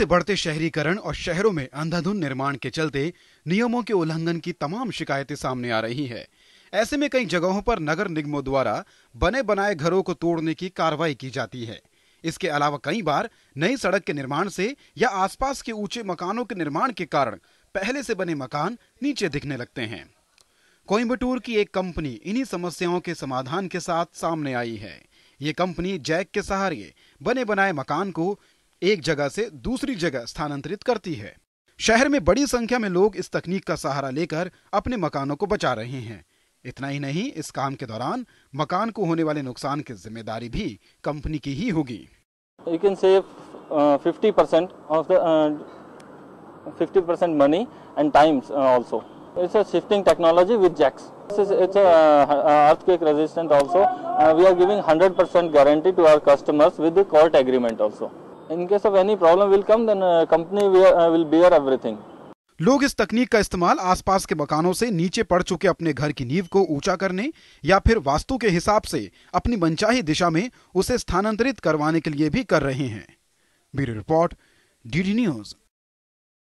से बढ़ते शहरीकरण और शहरों में अंधाधुन निर्माण के चलते नियमों के उल्लंघन की तमाम शिकायतें सामने आ रही हैं ऐसे में कई जगहों पर नगर निगमों द्वारा बने बनाए घरों को तोड़ने की कार्रवाई की जाती है इसके अलावा कई बार नई सड़क के निर्माण से या आसपास के ऊंचे मकानों के निर्माण के कारण पहले से बने मकान नीचे दिखने लगते हैं कोयम्बटूर की एक कंपनी इन्हीं समस्याओं के समाधान के साथ सामने आई है ये कंपनी जैक के सहारे बने बनाए मकान को एक जगह से दूसरी जगह स्थानांतरित करती है शहर में बड़ी संख्या में लोग इस तकनीक का सहारा लेकर अपने मकानों को बचा रहे हैं इतना ही नहीं इस काम के दौरान मकान को होने वाले नुकसान की जिम्मेदारी भी कंपनी की ही होगी money and times also in case of any problem will come then company will bear everything लोग इस तकनीक का इस्तेमाल आसपास के मकानों से नीचे पड़ चुके अपने घर की नींव को ऊंचा करने या फिर वास्तु के हिसाब से अपनी मनचाही दिशा में उसे स्थानांतरित करवाने के लिए भी कर रहे हैं ब्यूरो रिपोर्ट डीडी न्यूज़